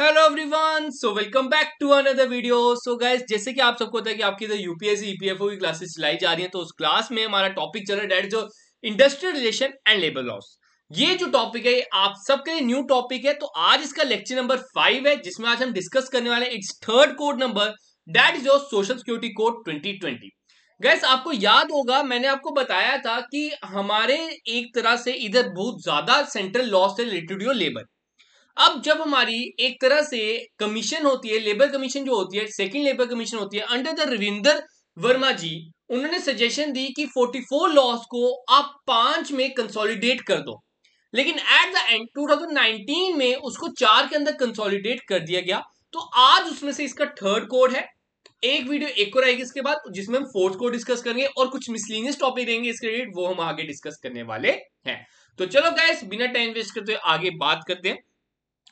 Hello everyone so welcome back to another video so guys जैसे कि आप सबको पता है कि आपकी जो यूपीएससी ईपीएफओ की क्लासेस चलाई जा रही हैं तो उस क्लास में हमारा टॉपिक चल रहा है डेट जो industrial relation and labour laws ये जो टॉपिक है आप सबके लिए न्यू टॉपिक है तो आज इसका लेक्चर नंबर फाइव है जिसमें आज हम डिस्कस करने वाले it's third code number that is your social security code twenty twenty guys आपको याद होगा मैंने आपको बताया था कि हमारे एक तरह से इधर बहुत ज्यादा सेंट्रल लॉस से रिलेटेड लेबर अब जब हमारी एक तरह से कमीशन होती है लेबर कमीशन जो होती है सेकंड लेबर कमीशन होती है अंडर द रविंदर वर्मा जी उन्होंने सजेशन दी कि 44 लॉस को आप पांच में कंसोलिडेट कर दो लेकिन एट द एंड 2019 में उसको चार के अंदर कंसोलिडेट कर दिया गया तो आज उसमें से इसका थर्ड कोड है एक वीडियो एक और आएगी इसके बाद जिसमें हम फोर्थ को डिस्कस करेंगे और कुछ मिसलिनियस टॉपिक देंगे इसके रिलेटेड वो हम आगे डिस्कस करने वाले हैं तो चलो गाइस बिना टाइम वेस्ट करते हुए आगे बात करते हैं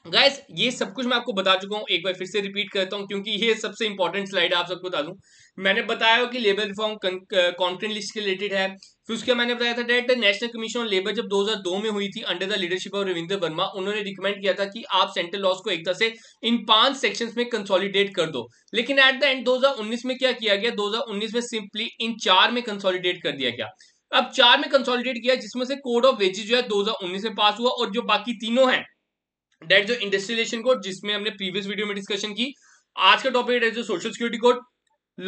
गाइस ये सब कुछ मैं आपको बता चुका हूँ एक बार फिर से रिपीट करता हूँ क्योंकि ये सबसे इंपॉर्टेंट स्लाइड आप सबको बता दूँ मैंने बताया कि लेबर रिफॉर्म कॉन्फ्रेंट लिस्ट के रिलेटेड है फिर उसके मैंने बताया था that national commission on labour जब 2002 में हुई थी under the leadership of Ravindra Verma उन्होंने रिकमेंड किया था कि आप सेंट्रल लॉस को एक तरह से इन पांच सेक्शन में कंसोलिडेट कर दो लेकिन एट द एंड दो में क्या किया गया दो में सिंपली इन चार में कंसोलिडेट कर दिया गया अब चार में कंसोलिडेट किया जिसमें से कोड ऑफ वेजेस जो है दो में पास हुआ और जो बाकी तीनों हैं डेट जो इंडस्ट्रियलेशन कोड जिसमें हमने प्रीवियस वीडियो में डिस्कशन की आज का टॉपिक है जो social security code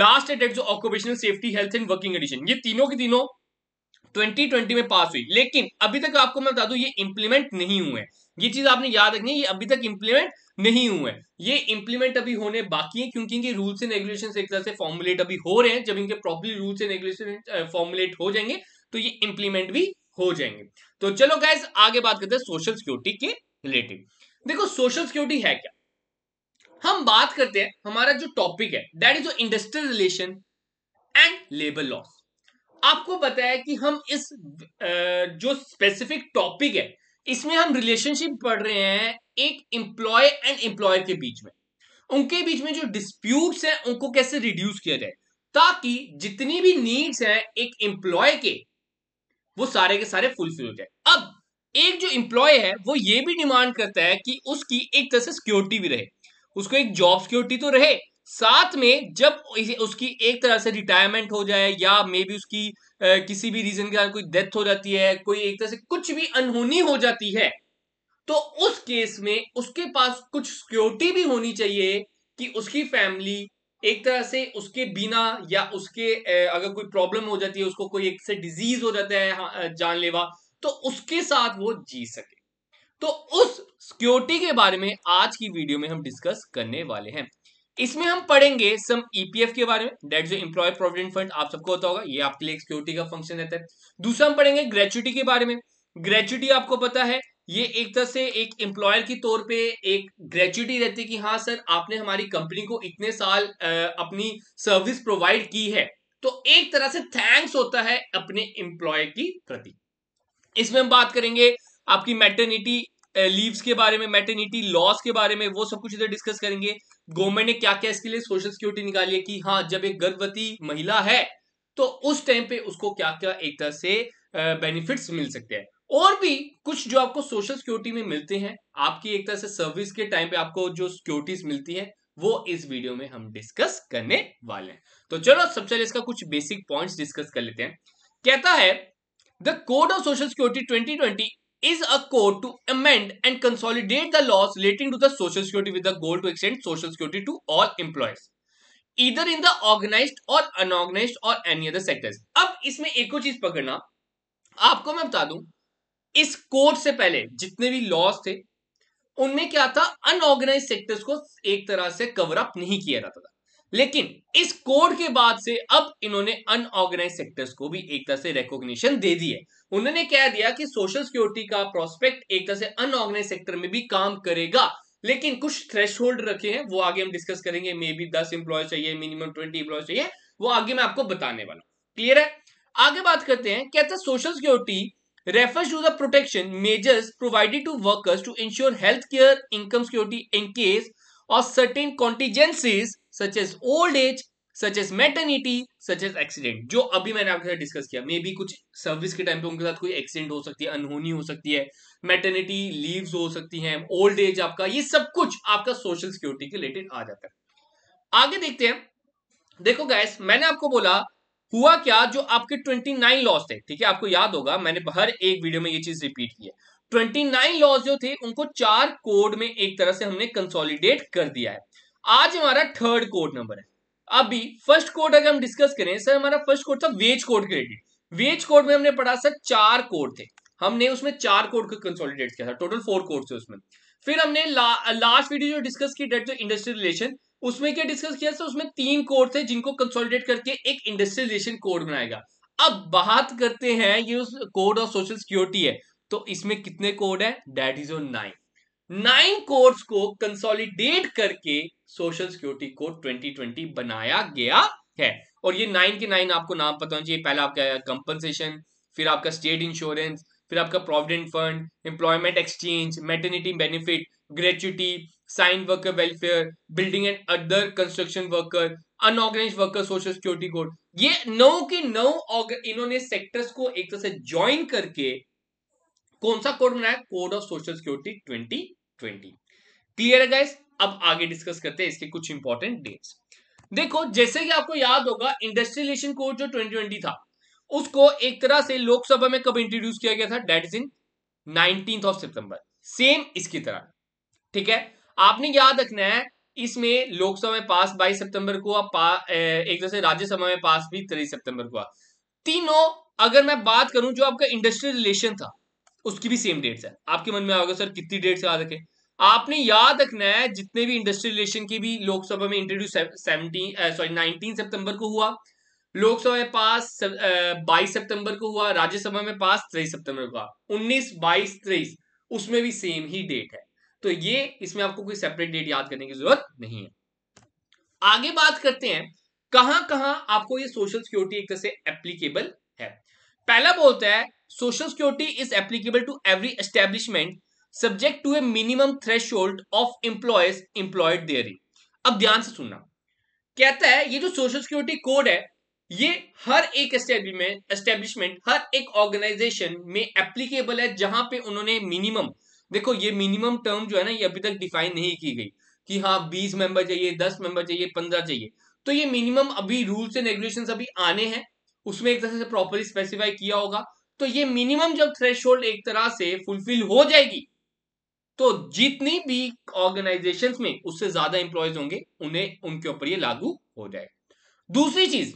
last that जो occupational safety health and working conditions ये तीनों की तीनों 2020 में पास हुई लेकिन अभी तक आपको मैं बता दू ये इंप्लीमेंट नहीं हुए ये चीज आपने याद रखनी है ये अभी तक इंप्लीमेंट नहीं हुए हैं ये इंप्लीमेंट अभी होने बाकी है क्योंकि इनके रूल्स एंड रेगुलेशन एक तरह से फॉर्मुलेट अभी हो रहे हैं जब इनके properly rules and regulation formulate हो जाएंगे तो ये इंप्लीमेंट भी हो जाएंगे तो चलो गैस आगे बात करते हैं सोशल सिक्योरिटी के रिलेटेड देखो सोशल सिक्योरिटी है क्या हम बात करते हैं हमारा जो टॉपिक है that is industrial relation and labour laws आपको पता है कि हम इस जो स्पेसिफिक टॉपिक है इसमें हम रिलेशनशिप पढ़ रहे हैं एक एम्प्लॉय एंड एम्प्लॉयर के बीच में उनके बीच में जो डिस्प्यूट्स हैं उनको कैसे रिड्यूस किया जाए ताकि जितनी भी नीड्स हैं एक एम्प्लॉय के वो सारे के सारे फुलफिल हो जाए अब एक जो इम्प्लॉय है वो ये भी डिमांड करता है कि उसकी एक तरह से सिक्योरिटी भी रहे उसको एक जॉब सिक्योरिटी तो रहे साथ में जब उसकी एक तरह से रिटायरमेंट हो जाए या मे बी उसकी आ, किसी भी रीजन के कारण कोई डेथ हो जाती है कोई एक तरह से कुछ भी अनहोनी हो जाती है तो उस केस में उसके पास कुछ सिक्योरिटी भी होनी चाहिए कि उसकी फैमिली एक तरह से उसके बिना या उसके अगर कोई प्रॉब्लम हो जाती है उसको कोई एक से डिजीज हो जाता है हाँ, जानलेवा तो उसके साथ वो जी सके तो उस सिक्योरिटी के बारे में आज की वीडियो में हम डिस्कस करने वाले हैं इसमें हम पढ़ेंगे सम ईपीएफ e के बारे में डेट जो इंप्लॉय प्रोविडेंट फंड आप सबको होता होगा ये आपके लिए सिक्योरिटी का फंक्शन रहता है दूसरा हम पढ़ेंगे ग्रेचुटी के बारे में ग्रेचुटी आपको पता है ये एक तरह से एक एम्प्लॉयर की तौर पे एक ग्रेचुटी रहती है कि हाँ सर आपने हमारी कंपनी को इतने साल अपनी सर्विस प्रोवाइड की है तो एक तरह से थैंक्स होता है अपने एम्प्लॉय की प्रति इसमें हम बात करेंगे आपकी मैटर्निटी लीव्स uh, के बारे में मैटर्निटी लॉस के बारे में वो सब कुछ इधर डिस्कस करेंगे गवर्नमेंट ने क्या क्या इसके लिए सोशल सिक्योरिटी निकाली है कि हाँ जब एक गर्भवती महिला है तो उस टाइम पे उसको क्या क्या एक तरह से बेनिफिट्स uh, मिल सकते हैं और भी कुछ जो आपको सोशल सिक्योरिटी में मिलते हैं आपकी एक तरह से सर्विस के टाइम पे आपको जो सिक्योरिटीज मिलती है वो इस वीडियो में हम डिस्कस करने वाले हैं तो चलो सबसे पहले इसका कुछ बेसिक पॉइंट्स डिस्कस कर लेते हैं कहता है The Code of Social Security 2020 is a code to amend and consolidate the laws relating to the Social Security with the goal to extend Social Security to all employees. either in the organized or unorganized or any other sectors. अब इसमें एक और चीज पकड़ना आपको मैं बता दूं इस कोड से पहले जितने भी laws थे उनमें क्या था unorganized sectors को एक तरह से cover up नहीं किया जाता था लेकिन इस कोड के बाद से अब इन्होंने अनऑर्गेनाइज सेक्टर्स को भी एक तरह से रिकॉग्निशन दे दी है उन्होंने कह दिया कि सोशल सिक्योरिटी का प्रोस्पेक्ट एक तरह से अनऑर्गेनाइज सेक्टर में भी काम करेगा लेकिन कुछ थ्रेश रखे हैं वो आगे हम डिस्कस करेंगे मे बी दस इंप्लॉय चाहिए मिनिमम ट्वेंटी इंप्लॉय चाहिए वो आगे मैं आपको बताने वाला क्लियर है आगे बात करते हैं कहते हैं social security refer to the protection measures provided to workers to ensure health care income security in case और certain contingencies such as old age such as maternity such as accident जो अभी मैंने आपके साथ डिस्कस किया मे बी कुछ service के time पे उनके साथ कोई एक्सीडेंट हो सकती है अनहोनी हो सकती है मेटर्निटी लीव हो सकती है ओल्ड एज आपका ये सब कुछ आपका सोशल सिक्योरिटी के रिलेटेड आ जाता है आगे देखते हैं देखो गैस मैंने आपको बोला हुआ क्या जो आपके 29 लॉस थे ठीक है आपको याद होगा मैंने हर एक वीडियो में ये चीज रिपीट की है 29 लॉस जो थे उनको चार कोड में एक तरह से हमने कंसोलिडेट कर दिया है आज हमारा थर्ड कोड नंबर है अभी फर्स्ट कोड अगर हम डिस्कस करें सर हमारा फर्स्ट कोड था wage code credit wage code में हमने पढ़ा सर चार कोड थे हमने उसमें चार कोड को कंसोलिडेट किया था टोटल फोर कोड थे उसमें फिर हमने ला, लास्ट वीडियो जो डिस्कस की डेट जो इंडस्ट्रियल रिलेशन उसमें क्या डिस्कस किया सर उसमें तीन कोड थे जिनको कंसोलिडेट करके एक इंडस्ट्रियल रिलेशन कोड बनाएगा अब बात करते हैं ये उस कोड ऑफ सोशल सिक्योरिटी है तो इसमें कितने कोड है that is oh nine nine codes को कंसोलिडेट करके सोशल सिक्योरिटी कोड 2020 बनाया गया है और ये नाइन के नाइन आपको नाम पता होना चाहिए पहला आपका कंपनसेशन फिर आपका स्टेट इंश्योरेंस फिर आपका provident fund employment exchange maternity benefit gratuity cine worker welfare building and other construction worker unorganised worker social security code ये नौ के नौ इन्होंने सेक्टर्स को एक तरह से ज्वाइन करके कौन सा कोड बनाया code of social security twenty clear है गाइस अब आगे डिस्कस करते हैं इसके कुछ इंपॉर्टेंट डेट्स देखो जैसे कि आपको याद होगा इंडस्ट्रियलेशन कोड जो 2020 था उसको एक तरह से लोकसभा में कब इंट्रोड्यूस किया गया था that is in nineteen of September same इसकी तरह ठीक है आपने याद रखना है इसमें लोकसभा में पास 22 सितंबर को आप एक तरह से राज्यसभा में पास भी तेईस सितंबर को तीनों अगर मैं बात करूं जो आपका इंडस्ट्रियल रिलेशन था उसकी भी सेम डेट्स है आपके मन में आओगे सर कितनी डेट्स याद रखें आपने याद रखना है जितने भी इंडस्ट्रियल रिलेशन की भी लोकसभा में introduce seventeen sorry nineteen September को हुआ लोकसभा में पास बाईस सितंबर को हुआ राज्यसभा में पास तेईस सितंबर को हुआ उन्नीस बाईस तेईस उसमें भी सेम ही डेट है तो ये इसमें आपको कोई सेपरेट डेट याद करने की जरूरत नहीं है आगे बात करते हैं कहां कहां आपको ये सोशल सिक्योरिटी एक तरह से एप्लीकेबल है पहला बोलता है social security is applicable to every establishment subject to a minimum threshold of employees employed therein अब ध्यान से सुनना कहता है ये जो सोशल सिक्योरिटी कोड है ये हर एक एस्टेब्लिशमेंट हर एक ऑर्गेनाइजेशन में एप्लीकेबल है जहां पे उन्होंने मिनिमम देखो ये मिनिमम टर्म जो है ना ये अभी तक डिफाइन नहीं की गई कि हाँ बीस मेंबर चाहिए दस मेंबर चाहिए पंद्रह चाहिए तो ये मिनिमम अभी रूल्स एंड रेगुलेशन अभी आने हैं उसमें एक तरह से प्रॉपरली स्पेसिफाई किया होगा तो ये मिनिमम जब थ्रेश एक तरह से फुलफिल हो जाएगी तो जितनी भी ऑर्गेनाइजेशंस में उससे ज्यादा इंप्लॉयज होंगे उन्हें उनके ऊपर ये लागू हो जाएगा दूसरी चीज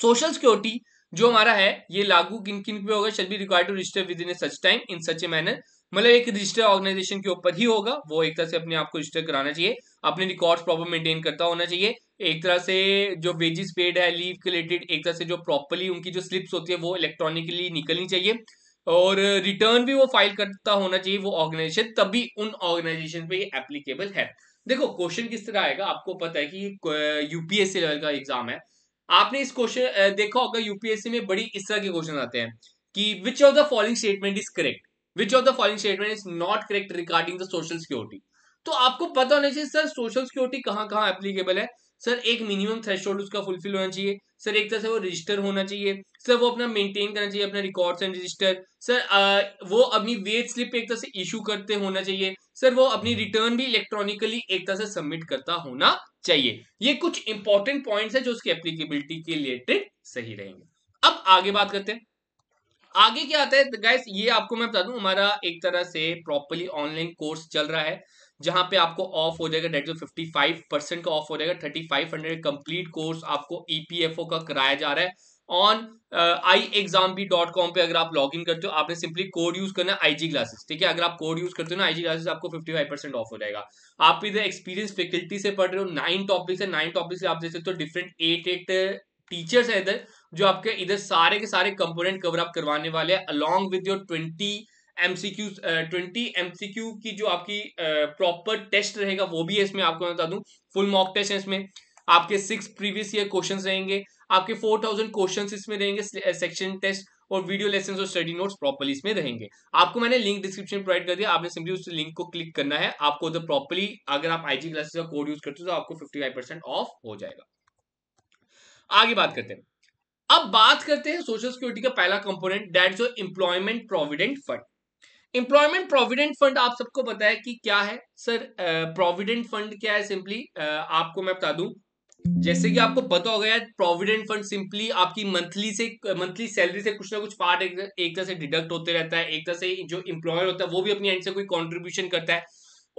सोशल सिक्योरिटी जो हमारा है ये लागू किन किन पे होगा shall be required to register within such time in such a manner मतलब एक रजिस्टर ऑर्गेनाइजेशन के ऊपर ही होगा वो एक तरह से अपने आप को रजिस्टर कराना चाहिए अपने रिकॉर्ड्स प्रॉपर मेंटेन करता होना चाहिए एक तरह से जो वेजिस पेड है लीव के रिलेटेड एक तरह से जो प्रॉपरली उनकी जो स्लिप्स होती है वो इलेक्ट्रॉनिकली निकलनी चाहिए और रिटर्न भी वो फाइल करता होना चाहिए वो ऑर्गेनाइजेशन तभी उन ऑर्गेनाइजेशन पे एप्लीकेबल है देखो क्वेश्चन किस तरह आएगा आपको पता है कि यूपीएससी लेवल का एग्जाम है आपने इस क्वेश्चन देखा होगा यूपीएससी में बड़ी इस तरह के क्वेश्चन आते हैं कि which of the following statement is correct which of the following statement is not correct regarding the social security तो आपको पता होना चाहिए सर सोशल सिक्योरिटी कहाँ कहाँ एप्लीकेबल है सर एक मिनिमम थ्रेश उसका फुलफिल होना चाहिए सर एक तरह से वो रजिस्टर होना चाहिए सर वो अपना मेंटेन करना चाहिए अपना रिकॉर्ड्स एंड रजिस्टर सर वो अपनी वेट स्लिप एक तरह से इशू करते होना चाहिए सर वो अपनी रिटर्न भी इलेक्ट्रॉनिकली एक तरह से सबमिट करता होना चाहिए ये कुछ इंपॉर्टेंट पॉइंट्स है जो उसकी एप्लीकेबिलिटी के रिलेटेड सही रहेंगे अब आगे बात करते हैं आगे क्या आता है गाइस तो ये आपको मैं बता दूं हमारा एक तरह से प्रॉपरली ऑनलाइन कोर्स चल रहा है जहां पे आपको ऑफ हो जाएगा डेट जो फाइव परसेंट का ऑफ हो जाएगा हंड्रेड कंप्लीट कोर्स आपको ईपीएफओ e का कराया जा रहा है ऑन आई एग्जाम भी डॉट कॉम पे अगर आप लॉग इन करते हो आपने सिंपली कोड यूज करना आई जी क्लासेस ठीक है अगर आप कोड यूज करते हो ना आई जी ग्लासेस आपको फिफ्टी फाइव परसेंट ऑफ हो जाएगा आप इधर एक्सपीरियंस फैकल्टी से पढ़ रहे हो नाइन टॉपिक्स है नाइन टॉपिक्स आप देख सकते हो डिफरेंट एट एट टीचर्स है इधर जो आपके इधर सारे के सारे कंपोनेंट कवर अप करवाने वाले हैं along with your twenty MCQ twenty MCQ की जो आपकी प्रॉपर uh, टेस्ट रहेगा वो भी है इसमें आपको बता दूं फुल मॉक टेस्ट है इसमें आपके सिक्स प्रीवियस ईयर क्वेश्चन रहेंगे आपके फोर थाउजेंड क्वेश्चन इसमें रहेंगे सेक्शन टेस्ट और वीडियो लेसन और स्टडी नोट्स प्रॉपरली इसमें रहेंगे आपको मैंने लिंक डिस्क्रिप्शन प्रोवाइड कर दिया आपने सिंपली उस लिंक को क्लिक करना है आपको उधर प्रॉपरली अगर आप आईजी क्लासेस का कोड यूज करते हो तो आपको फिफ्टी फाइव परसेंट ऑफ हो जाएगा आगे बात करते हैं अब बात करते हैं सोशल सिक्योरिटी का पहला कंपोनेंट दैट जो employment provident fund employment provident fund आप सबको पता है कि क्या है सर प्रोविडेंट फंड क्या है सिंपली uh, आपको मैं बता दूं जैसे कि आपको पता हो गया प्रोविडेंट फंड सिंपली आपकी मंथली से मंथली सैलरी से कुछ ना कुछ पार्ट एक तरह से डिडक्ट होते रहता है एक तरह से जो इंप्लॉयर होता है वो भी अपनी एंड से कोई कॉन्ट्रीब्यूशन करता है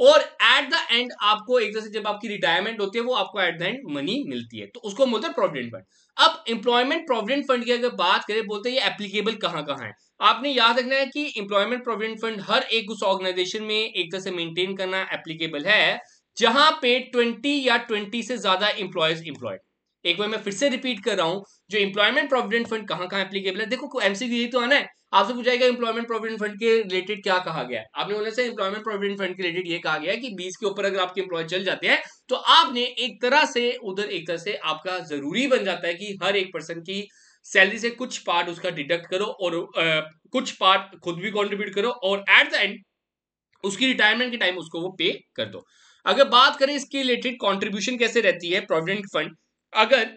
और एट द एंड आपको एक तरह से जब आपकी रिटायरमेंट होती है वो आपको एट द एंड मनी मिलती है तो उसको बोलते हैं प्रोविडेंट फंड अब एम्प्लॉयमेंट प्रोविडेंट फंड की अगर बात करें बोलते हैं ये एप्लीकेबल कहाँ कहाँ है आपने याद रखना है कि एम्प्लॉयमेंट प्रोविडेंट फंड हर एक उस ऑर्गेनाइजेशन में एक तरह से मेंटेन करना एप्लीकेबल है जहां पे ट्वेंटी या ट्वेंटी से ज्यादा इंप्लॉयज इंप्लॉयड एक बार मैं फिर से रिपीट कर रहा हूं जो एम्प्लॉयमेंट प्रोविडेंट फंड कहाँ कहाँ एप्लीकेबल है देखो एमसीक्यू यही तो आना है आपसे पूछा गया एम्प्लॉयमेंट प्रोविडेंट फंड के रिलेटेड क्या कहा गया आपने बोला सर एम्प्लॉयमेंट प्रोविडेंट फंड के रिलेटेड ये कहा गया कि बीस के ऊपर अगर आपके इंप्लॉय चल जाते हैं तो आपने एक तरह से उधर एक तरह से आपका जरूरी बन जाता है कि हर एक पर्सन की सैलरी से कुछ पार्ट उसका डिडक्ट करो और आ, कुछ पार्ट खुद भी कॉन्ट्रीब्यूट करो और एट द एंड उसकी रिटायरमेंट के टाइम उसको वो पे कर दो अगर बात करें इसके रिलेटेड कॉन्ट्रीब्यूशन कैसे रहती है प्रोविडेंट फंड अगर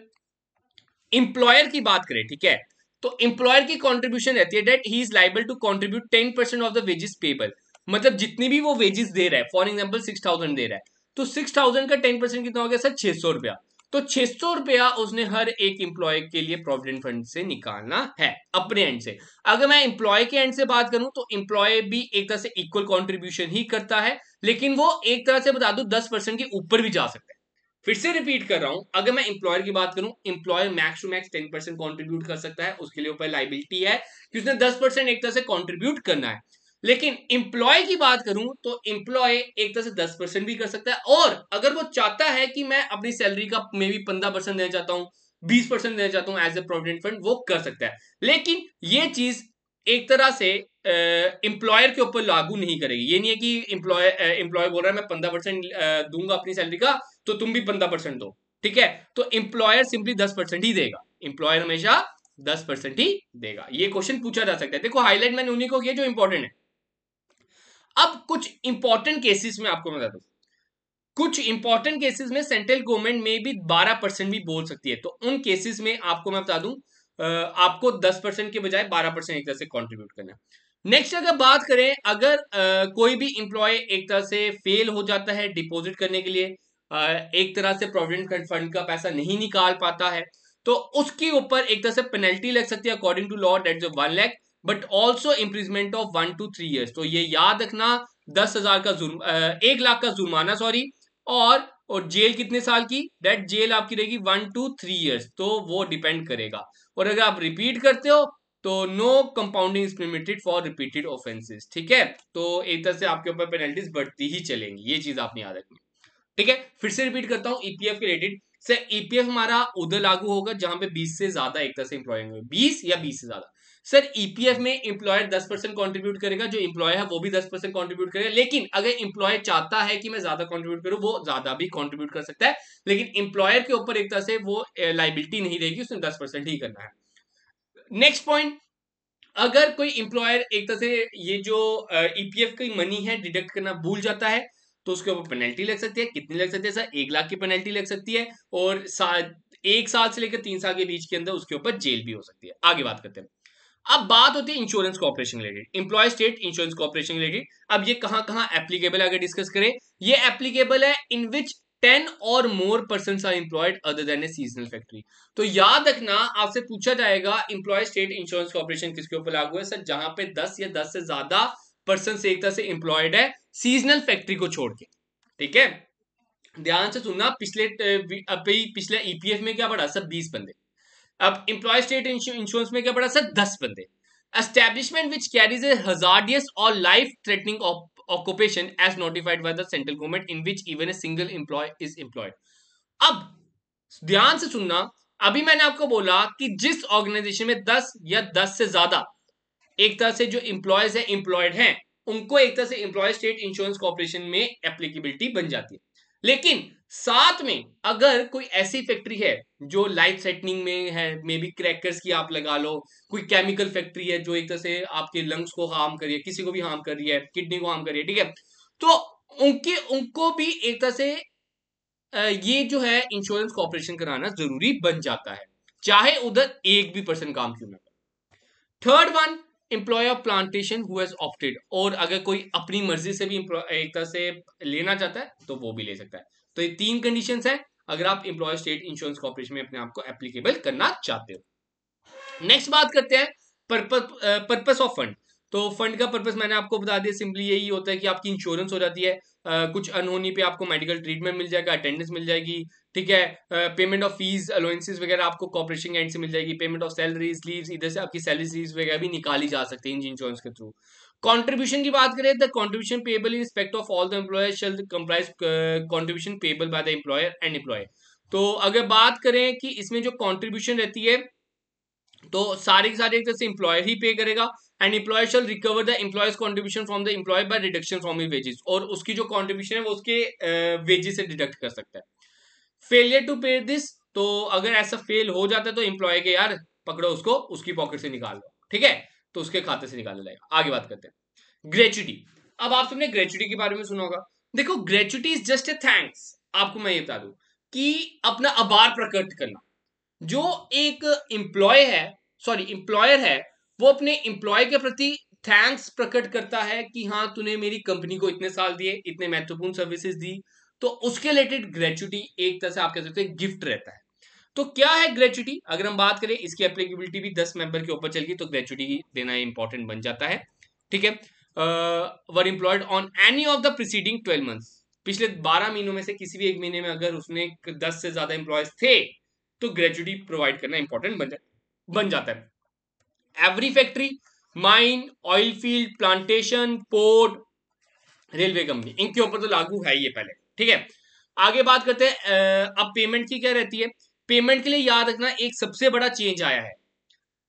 इंप्लॉयर की बात करें ठीक है तो एम्प्लॉयर की कॉन्ट्रीब्यूशन रहती है that he is liable to contribute ten percent of the wages payable मतलब जितनी भी वो वेजेस दे रहा है फॉर एग्जाम्पल सिक्स थाउजेंड दे रहा है तो सिक्स थाउजेंड का टेन परसेंट कितना हो गया सर छह सौ रुपया तो छह सौ रुपया उसने हर एक एम्प्लॉय के लिए प्रोविडेंट फंड से निकालना है अपने एंड से अगर मैं इंप्लॉय के एंड से बात करूं तो इंप्लॉय भी एक तरह से इक्वल कॉन्ट्रीब्यूशन ही करता है लेकिन वो एक तरह से बता दू दस परसेंट के ऊपर भी जा सकता है फिर से रिपीट कर रहा हूं अगर मैं इंप्लॉयर की बात करूं employer max to max ten percent contribute कर सकता है उसके लिए ऊपर लाइबिलिटी है कि उसने दस परसेंट एक तरह से कॉन्ट्रीब्यूट करना है लेकिन इंप्लॉय की बात करूं तो इंप्लॉय एक तरह से दस परसेंट भी कर सकता है और अगर वो चाहता है कि मैं अपनी सैलरी का मे बी पंद्रह परसेंट देना चाहता हूं बीस परसेंट देना चाहता हूं एज ए प्रोविडेंट फंड वो कर सकता है लेकिन ये चीज एक तरह से एम्प्लॉयर के ऊपर लागू नहीं करेगी ये नहीं है कि एम्प्लॉय एम्प्लॉय बोल रहा है मैं पंद्रह परसेंट दूंगा अपनी सैलरी का तो तुम भी पंद्रह परसेंट दो ठीक है तो एम्प्लॉयर सिंपली दस परसेंट ही देगा एम्प्लॉयर हमेशा दस परसेंट ही देगा ये क्वेश्चन पूछा जा सकता है देखो हाईलाइट मैंने उन्हीं को किया जो इंपॉर्टेंट है अब कुछ इंपॉर्टेंट केसेस में आपको बता दू कुछ इंपॉर्टेंट केसेस में सेंट्रल गवर्नमेंट में भी बारह परसेंट भी बोल सकती है तो उन केसेस में आपको मैं बता दूं आपको दस परसेंट के बजाय बारह परसेंट एक तरह से कॉन्ट्रीब्यूट करना है नेक्स्ट अगर बात करें अगर आ, कोई भी इंप्लॉय एक तरह से फेल हो जाता है डिपॉजिट करने के लिए आ, एक तरह से प्रोविडेंट फंड का पैसा नहीं निकाल पाता है तो उसके ऊपर एक तरह से पेनल्टी लग सकती है अकॉर्डिंग टू लॉ डेट जो one lakh but also imprisonment of one to three years तो ये याद रखना दस हजार का जुर्म एक लाख का जुर्माना सॉरी और और जेल कितने साल की डेट जेल आपकी रहेगी वन टू थ्री इयर्स तो वो डिपेंड करेगा और अगर आप रिपीट करते हो तो no compounding is for repeated offences ठीक है तो एक तरह से आपके ऊपर पेनल्टीज बढ़ती ही चलेंगी ये चीज आपने याद रखनी ठीक है फिर से रिपीट करता हूँ ईपीएफ e के रिलेटेड सर ईपीएफ हमारा उधर लागू होगा जहां पे 20 से ज्यादा एक तरह से इंप्लॉय होंगे 20 या 20 से ज्यादा सर ईपीएफ e में इंप्लॉयर दस परसेंट कॉन्ट्रीब्यूट करेगा जो इंप्लॉय है वो भी दस परसेंट कॉन्ट्रीब्यूट करेगा लेकिन अगर इम्प्लॉय चाहता है कि मैं ज्यादा कॉन्ट्रीब्यूट करूँ वो ज्यादा भी कॉन्ट्रीब्यूट कर सकता है लेकिन इंप्लॉयर के ऊपर एक तरह से वो लाइबिलिटी नहीं रहेगी उसने दस परसेंट ही करना है नेक्स्ट पॉइंट अगर कोई इंप्लॉयर एक तरह से ये जो ईपीएफ e की मनी है डिडक्ट करना भूल जाता है तो उसके ऊपर पेनल्टी लग सकती है कितनी लग सकती है सर एक लाख की पेनल्टी लग सकती है और एक साल से लेकर तीन साल के बीच के अंदर उसके ऊपर जेल भी हो सकती है आगे बात करते हैं अब बात होती है insurance corporation related employee state insurance corporation related अब ये कहां कहां एप्लीकेबल है अगर डिस्कस करें ये एप्लीकेबल है इन which ten or more person are employed other than a seasonal factory तो याद रखना आपसे पूछा जाएगा इंप्लॉय स्टेट इंश्योरेंस कॉपरेशन किसके ऊपर लागू है सर जहां पे दस या दस से ज्यादा पर्सन एक तरह से इंप्लॉयड है सीजनल फैक्ट्री को छोड़ के ठीक है ध्यान से सुनना पिछले पिछले ईपीएफ e में क्या पड़ा सर बीस बंदे अब इंप्लॉय स्टेट इंश्योरेंस में क्या पड़ा सर दस बंदे establishment which carries a hazardous or life threatening occupation as notified by the central government in which even a single employee is employed अब ध्यान से सुनना अभी मैंने आपको बोला कि जिस ऑर्गेनाइजेशन में दस या दस से ज्यादा एक तरह से जो एम्प्लॉयज है एम्प्लॉयड हैं उनको एक तरह से इंप्लॉय स्टेट इंश्योरेंस कॉर्पोरेशन में एप्लीकेबिलिटी बन जाती है लेकिन साथ में अगर कोई ऐसी फैक्ट्री है जो लाइफ सेटनिंग में है मे बी क्रैकर्स की आप लगा लो कोई केमिकल फैक्ट्री है जो एक तरह से आपके लंग्स को हार्म कर रही है किसी को भी हार्म कर रही है किडनी को हार्म कर रही है ठीक है तो उनके उनको भी एक तरह से ये जो है इंश्योरेंस कॉपरेशन कराना जरूरी बन जाता है चाहे उधर एक भी पर्सन काम क्यों ना third one employee of plantation who has opted और अगर कोई अपनी मर्जी से भी एक तरह से लेना चाहता है तो वो भी ले सकता है तो ये तीन कंडीशन है अगर आप एम्प्लॉय स्टेट इंश्योरेंस कॉर्पोरेशन में अपने आप को एप्लीकेबल करना चाहते हो नेक्स्ट बात करते हैं पर्पस ऑफ फंड तो फंड का पर्पज मैंने आपको बता दिया सिंपली यही होता है कि आपकी इंश्योरेंस हो जाती है Uh, कुछ अनहोनी पे आपको मेडिकल ट्रीटमेंट मिल जाएगा अटेंडेंस मिल जाएगी ठीक है पेमेंट ऑफ फीस अलाउंसेस वगैरह आपको कॉपरेशन एंड से मिल जाएगी पेमेंट ऑफ सैलरीज लीव्स इधर से आपकी सैलरी वगैरह भी निकाली जा सकती है इन इंश्योरेंस के थ्रू कॉन्ट्रीब्यूशन की बात करें the contribution payable in respect of all the employer shall comprise contribution payable by the employer and employer तो अगर बात करें कि इसमें जो कॉन्ट्रीब्यूशन रहती है तो सारे के सारे एक तरह से एम्प्लॉयर ही पे करेगा and employee shall recover the employee's contribution from the employee by deduction from the wages और उसकी जो कॉन्ट्रीब्यूशन है वो उसके वेजेस से डिडक्ट कर सकता है फेलियर टू पे दिस तो अगर ऐसा फेल हो जाता है तो इम्प्लॉय के यार पकड़ो उसको उसकी पॉकेट से निकाल लो ठीक है तो उसके खाते से निकाला जाएगा आगे बात करते हैं ग्रेचुटी अब आप सबने ग्रेचुटी के बारे में सुना होगा देखो gratuity is just a thanks आपको मैं ये बता दू कि अपना आभार प्रकट करना जो एक इंप्लॉय है सॉरी इंप्लॉयर है वो अपने इंप्लॉय के प्रति थैंक्स प्रकट करता है कि हाँ तूने मेरी कंपनी को इतने साल दिए इतने महत्वपूर्ण सर्विसेज दी तो उसके रिलेटेड ग्रेचुटी एक तरह से आप कह सकते हैं गिफ्ट रहता है तो क्या है ग्रेचुटी अगर हम बात करें इसकी एप्लीकेबिलिटी भी दस मेंबर के ऊपर गई तो ग्रेचुटी देना इंपॉर्टेंट बन जाता है ठीक है were employed on any of the preceding twelve month पिछले बारह महीनों में से किसी भी एक महीने में अगर उसने दस से ज्यादा इंप्लॉयज थे तो ग्रेचुटी प्रोवाइड करना इंपॉर्टेंट बन, जा, बन जाता है every factory mine oil field plantation port railway company इनके ऊपर तो लागू है ये पहले ठीक है आगे बात करते हैं अब पेमेंट की क्या रहती है पेमेंट के लिए याद रखना एक सबसे बड़ा चेंज आया है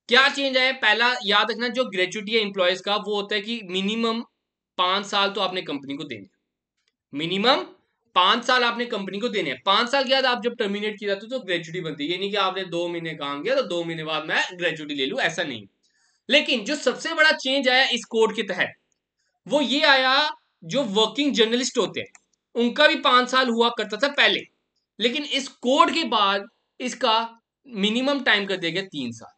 क्या चेंज आया पहला याद रखना जो ग्रेचुटी है एम्प्लॉयज का वो होता है कि मिनिमम पांच साल तो आपने कंपनी को देने मिनिमम पांच साल आपने कंपनी को देने हैं पांच साल के बाद आप जब टर्मिनेट किया जाते हो तो ग्रेचुटी बनती है ये नहीं कि आपने दो महीने काम किया तो दो महीने बाद मैं ग्रेचुटी ले लू ऐसा नहीं लेकिन जो सबसे बड़ा चेंज आया इस कोड के तहत वो ये आया जो वर्किंग जर्नलिस्ट होते हैं उनका भी पांच साल हुआ करता था पहले लेकिन इस कोड के बाद इसका मिनिमम टाइम कर दिया गया तीन साल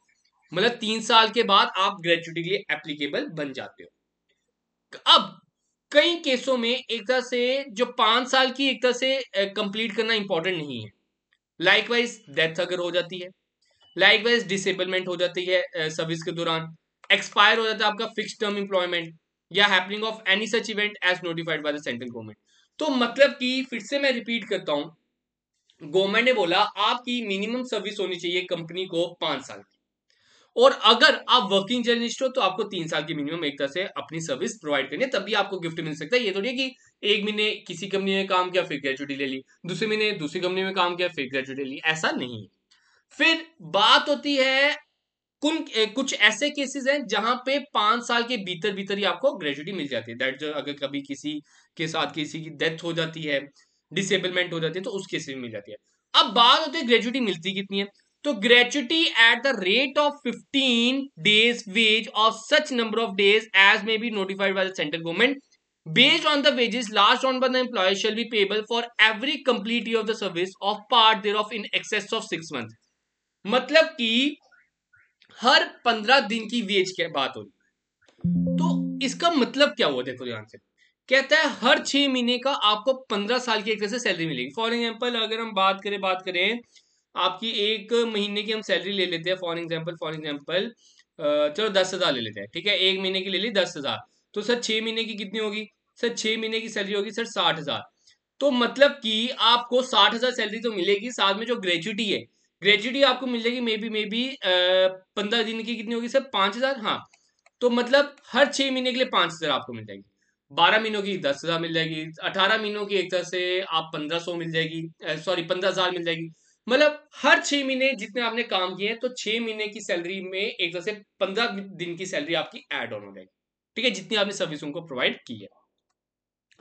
मतलब तीन साल के बाद आप ग्रेजुएटी के लिए एप्लीकेबल बन जाते हो अब कई केसों में एक तरह से जो पांच साल की एक तरह से कंप्लीट करना इंपॉर्टेंट नहीं है लाइकवाइज डेथ अगर हो जाती है लाइक वाइज डिसेबलमेंट हो जाती है सर्विस के दौरान एक्सपायर हो जाता है आपका फिक्स टर्म इंप्लॉयमेंट या happening of any such event as notified by the central government तो मतलब कि फिर से मैं रिपीट करता हूँ गवर्नमेंट ने बोला आपकी मिनिमम सर्विस होनी चाहिए कंपनी को पांच साल की और अगर आप वर्किंग जर्नलिस्ट हो तो आपको तीन साल की मिनिमम एक तरह से अपनी सर्विस प्रोवाइड करनी है तभी आपको गिफ्ट मिल सकता है ये तो नहीं कि एक महीने किसी कंपनी में काम किया फिर ग्रेजुएटी ले ली दूसरे महीने दूसरी कंपनी में काम किया फिर ग्रेजुएटी ले ली ऐसा नहीं है फिर बात होती है कुन कुछ ऐसे केसेस हैं जहां पे पांच साल के भीतर भीतर ही आपको ग्रेजुएटी मिल जाती है जो अगर कभी किसी के साथ किसी की डेथ हो जाती है डिसेबलमेंट हो जाती है तो उस केस में मिल जाती है अब बात होती है ग्रेजुएटी मिलती कितनी है तो gratuity at the rate of fifteen days wages of such number of days as may be notified by the central government based on the wages last on by the shall be payable for every complete complete of the service of part thereof in excess of six month मतलब कि हर पंद्रह दिन की veg के बात हो रही तो इसका मतलब क्या हुआ देखो ध्यान से कहता है हर छह महीने का आपको पंद्रह साल की एक तरह से सैलरी मिलेगी फॉर एग्जाम्पल अगर हम बात करें बात करें आपकी एक महीने की हम सैलरी ले लेते हैं फॉर एग्जाम्पल फॉर एग्जाम्पल चलो दस हज़ार ले लेते हैं ठीक है एक महीने की ले ली दस हज़ार तो सर छह महीने की कितनी होगी सर छह महीने की सैलरी होगी सर साठ हज़ार तो मतलब कि आपको साठ हज़ार सैलरी तो मिलेगी साथ में जो ग्रेचुटी है ग्रेजुटी आपको मिल जाएगी मे बी मे बी पंद्रह दिन की कितनी होगी सर पांच हज़ार हाँ तो मतलब हर छह महीने के लिए पांच हज़ार आपको मिल जाएगी बारह महीनों की दस हज़ार मिल जाएगी अठारह महीनों की एक तरह से आप पंद्रह सौ मिल जाएगी सॉरी पंद्रह हज़ार मिल जाएगी मतलब हर छह महीने जितने आपने काम किए हैं तो छह महीने की सैलरी में एक तरह से पंद्रह दिन की सैलरी आपकी एड ऑन हो जाएगी ठीक है जितनी आपने सर्विस उनको प्रोवाइड की है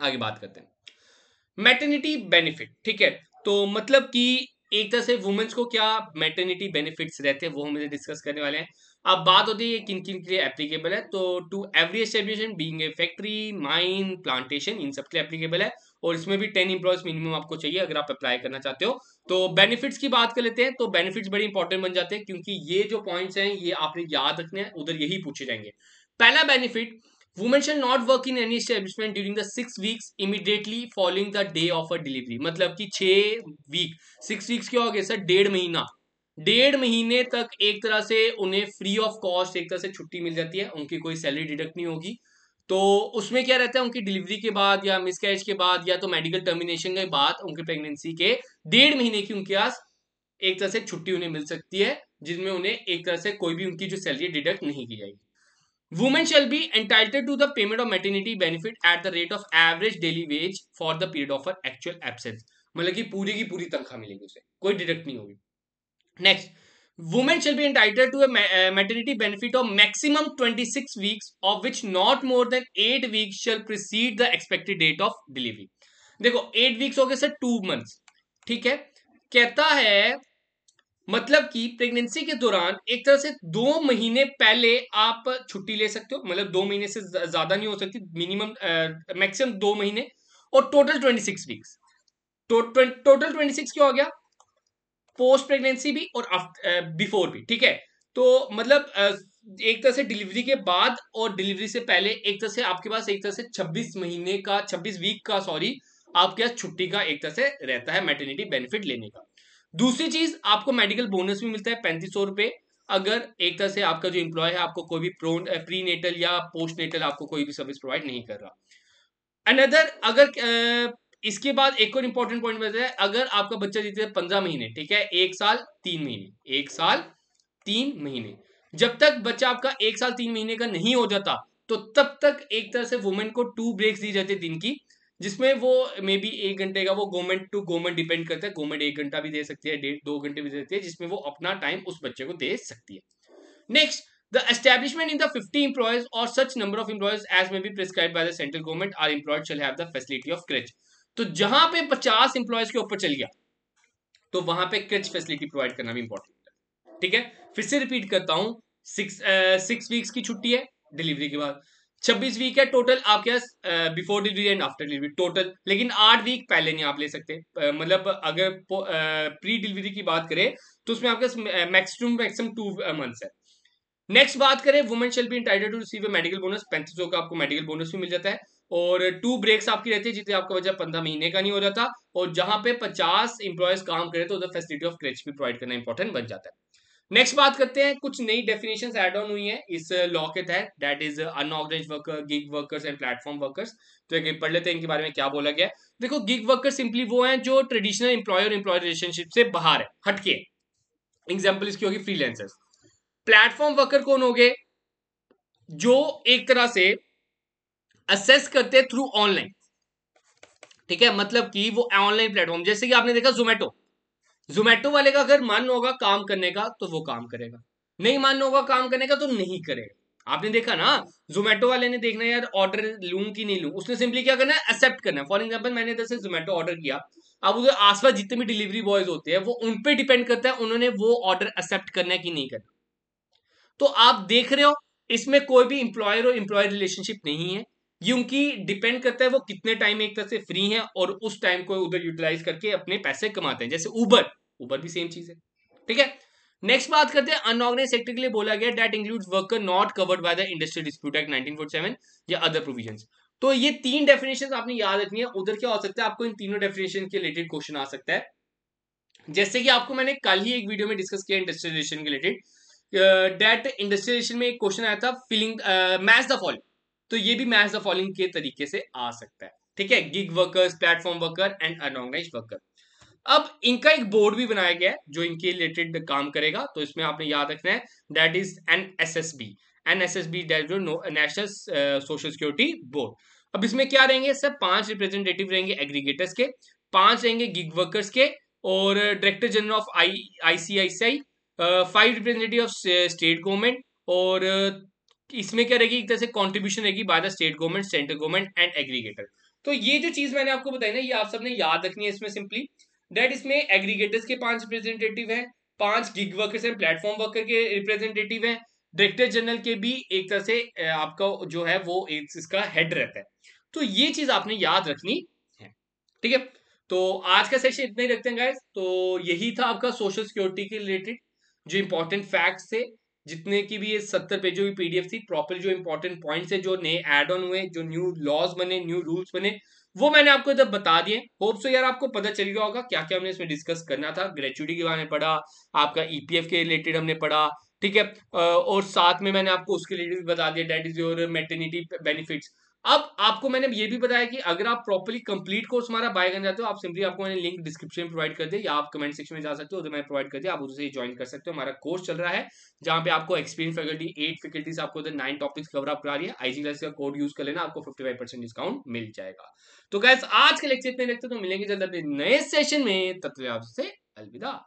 आगे बात करते हैं मैटर्निटी बेनिफिट ठीक है तो मतलब कि एक तरह से वुमेन्स को क्या मेटर्निटी बेनिफिट्स रहते हैं वो हम डिस्कस करने वाले हैं अब बात होती है किन किन के लिए एप्लीकेबल है तो to every establishment being a factory mine plantation इन सब के लिए एप्लीकेबल है और इसमें भी टेन इंप्लॉयज मिनिमम आपको चाहिए अगर आप अप्लाई करना चाहते हो तो बेनिफिट्स की बात कर लेते हैं तो बेनिफिट्स बड़े इंपॉर्टेंट बन जाते हैं क्योंकि ये जो पॉइंट्स हैं ये आपने याद रखने हैं उधर यही पूछे जाएंगे पहला benefit women shall not work in any establishment during the six weeks immediately following the day of a delivery मतलब कि छः वीक सिक्स वीक्स क्या हो गया सर डेढ़ महीना डेढ़ महीने तक एक तरह से उन्हें फ्री ऑफ कॉस्ट एक तरह से छुट्टी मिल जाती है उनकी कोई सैलरी डिडक्ट नहीं होगी तो उसमें क्या रहता है उनकी डिलीवरी के बाद या मिसकैच के बाद या तो मेडिकल टर्मिनेशन के बाद उनकी प्रेगनेंसी के डेढ़ महीने की उनके पास एक तरह से छुट्टी उन्हें मिल सकती है जिसमें उन्हें एक तरह से कोई भी उनकी जो सैलरी डिडक्ट नहीं की जाएगी women shall be entitled to the payment of maternity benefit at the rate of average daily wage for the period of her actual absence. मतलब कि पूरी की पूरी तनख्वाह मिलेगी उसे कोई डिडक्ट नहीं होगी next women shall be entitled to maternity benefit of maximum twenty six weeks of which not more than eight weeks shall precede the expected date of delivery देखो एट वीक्स हो गए सर टू मंथ ठीक है कहता है मतलब कि pregnancy के दौरान एक तरह से दो महीने पहले आप छुट्टी ले सकते हो मतलब दो महीने से ज्यादा नहीं हो सकती मिनिमम मैक्सिमम दो महीने और total twenty six weeks total twenty six क्या हो गया पोस्ट प्रेगनेंसी भी और बिफोर भी ठीक है तो मतलब एक तरह से डिलीवरी के बाद और डिलीवरी से पहले एक तरह से आपके पास एक तरह से छब्बीस महीने का छब्बीस वीक का सॉरी आपके पास छुट्टी का एक तरह से रहता है मैटर्निटी बेनिफिट लेने का दूसरी चीज आपको मेडिकल बोनस भी मिलता है पैंतीस सौ रुपए अगर एक तरह से आपका जो इंप्लॉय है आपको कोई भी प्रो प्री नेटल या पोस्ट नेटल आपको कोई भी सर्विस प्रोवाइड नहीं कर रहा अनदर अगर इसके बाद एक और इंपॉर्टेंट पॉइंट बताया अगर आपका बच्चा जीते पंद्रह महीने ठीक है एक साल तीन महीने एक साल तीन महीने जब तक बच्चा आपका एक साल तीन महीने का नहीं हो जाता तो तब तक एक तरह से वुमेन को टू ब्रेक्स दी जाती है दिन की जिसमें वो मे बी एक घंटे का वो गवर्नमेंट टू गवर्नमेंट डिपेंड करता है गवर्नमेंट एक घंटा भी दे सकती है डेढ़ दो घंटे भी दे सकती है जिसमें वो अपना टाइम उस बच्चे को दे सकती है next the establishment in the fifty employees और such number of employees as may be prescribed by the central government are employed shall have facility of creche तो जहां पे पचास इंप्लॉयज के ऊपर चल गया तो वहां पे क्रेच फैसिलिटी प्रोवाइड करना भी इंपॉर्टेंट है ठीक है फिर से रिपीट करता हूँ सिक्स वीक्स की छुट्टी है डिलीवरी के बाद छब्बीस वीक है टोटल आपके पास before delivery and after delivery total लेकिन आठ वीक पहले नहीं आप ले सकते मतलब अगर प्री डिलीवरी की बात करें तो उसमें आपके पास मैक्सिमम मैक्सिमम टू मंथ्स है नेक्स्ट बात करें women shall be entitled to receive medical bonus पैंतीस सौ का आपको मेडिकल बोनस भी मिल जाता है और टू ब्रेक्स आपकी रहती है जितने आपका वजह पंद्रह महीने का नहीं हो जाता और जहां पे पचास इंप्लॉयज काम करें तो उधर फैसिलिटी ऑफ क्रेच भी प्रोवाइड करना इंपॉर्टेंट बन जाता है नेक्स्ट बात करते हैं कुछ नई डेफिनेशन एड ऑन हुई हैं इस लॉ uh, के तहत that is unorganised worker gig workers and platform workers तो एक पढ़ लेते हैं इनके बारे में क्या बोला गया देखो गिग वर्कर सिंपली वो हैं जो ट्रेडिशनल इंप्लॉयर इंप्लॉयर रिलेशनशिप से बाहर है हटके एग्जाम्पल इसकी होगी फ्रीलेंसर्स प्लेटफॉर्म वर्कर कौन हो गए जो एक तरह से असेस करते थ्रू ऑनलाइन ठीक है मतलब कि वो ऑनलाइन प्लेटफॉर्म जैसे कि आपने देखा जोमेटो जोमेटो वाले का अगर मान होगा काम करने का तो वो काम करेगा नहीं मान होगा काम करने का तो नहीं करेगा आपने देखा ना जोमेटो वाले ने देखना यार ऑर्डर लू कि नहीं लू उसने सिंपली क्या करना है एक्सेप्ट करना है फॉर एग्जाम्पल मैंने इधर से जोमेटो ऑर्डर किया अब उधर आसपास जितने भी डिलीवरी बॉयज होते हैं वो उन पर डिपेंड करता है उन्होंने वो ऑर्डर एक्सेप्ट करना है कि नहीं करना तो आप देख रहे हो इसमें कोई भी इंप्लॉयर और इंप्लॉय रिलेशनशिप नहीं है क्योंकि डिपेंड करता है वो कितने टाइम एक तरह से फ्री है और उस टाइम को उधर यूटिलाइज करके अपने पैसे कमाते हैं जैसे ऊबर ऊपर भी सेम चीज है ठीक है नेक्स्ट बात करते हैं अनऑर्गेनाइज सेक्टर के लिए बोला गया that include worker not covered by the industrial dispute act 1947 या अदर प्रोविजन तो ये तीन डेफिनेशन आपने याद रखनी है उधर क्या हो सकता है आपको इन तीनों डेफिनेशन के रिलेटेड क्वेश्चन आ सकता है जैसे कि आपको मैंने कल ही एक वीडियो में डिस्कस किया इंडस्ट्रियलाइजेशन के रिलेटेड डेट इंडस्ट्रियलाइजेशन में एक क्वेश्चन आया था फिलिंग मैच द फॉलिंग तो ये भी मैच द फॉलिंग के तरीके से आ सकता है ठीक है gig workers platform worker and unorganised workers अब इनका एक बोर्ड भी बनाया गया है जो इनके रिलेटेड काम करेगा तो इसमें आपने याद रखना है that is N S S B N S S B national social security board अब इसमें क्या रहेंगे सर पांच रिप्रेजेंटेटिव रहेंगे एग्रीगेटर्स के पांच रहेंगे गिग वर्कर्स के और director general of I ICICI five representative of state government और uh, इसमें क्या रहेगी एक तरह से कॉन्ट्रीब्यूशन रहेगी by the state government central government and aggregator तो ये जो चीज मैंने आपको बताई ना ये आप सबने याद रखनी है इसमें सिंपली डेट इसमें एग्रीगेटर्स के पांच रिप्रेजेंटेटिव हैं पांच gig workers and platform worker के रिप्रेजेंटेटिव हैं डायरेक्टर जनरल के भी एक तरह से आपका जो है वो एक इसका हेड रहता है तो ये चीज आपने याद रखनी है ठीक है तो आज का सेशन इतना ही रखते हैं गाइस तो यही था आपका सोशल सिक्योरिटी के रिलेटेड जो इंपॉर्टेंट फैक्ट्स थे जितने की भी ये सत्तर पेजों की पीडीएफ थी प्रॉपर जो इंपॉर्टेंट पॉइंट्स है जो नए एड ऑन हुए जो न्यू लॉज बने न्यू रूल्स बने वो मैंने आपको इधर बता दिए होप सो यार आपको पता चल गया होगा क्या क्या हमने इसमें डिस्कस करना था ग्रेचुटी के बारे में पढ़ा आपका ईपीएफ e के रिलेटेड हमने पढ़ा ठीक है और साथ में मैंने आपको उसके रिलेटेड बता दिया that is your maternity benefits अब आपको मैंने ये भी बताया कि अगर आप प्रॉपरली कंप्लीट कोर्स हमारा बाय करना चाहते हो आप सिंपली आपको मैंने लिंक डिस्क्रिप्शन में प्रोवाइड कर दिया या आप कमेंट सेक्शन में जा सकते हो तो मैं प्रोवाइड कर दिया आप उसे ज्वाइन कर सकते हो हमारा कोर्स चल रहा है जहां पे आपको एक्सपीरियंस फैकल्टी एट फैकल्टीज आपको नाइन टॉपिक्स कवर अप करा रही है आईजी क्लास का कोड यूज कर लेना आपको फिफ्टी डिस्काउंट मिल जाएगा तो गैस आज के लेक्चर इतने लेक्चर तो मिलेंगे जल्द अपने नए सेशन में तत्व आपसे अलविदा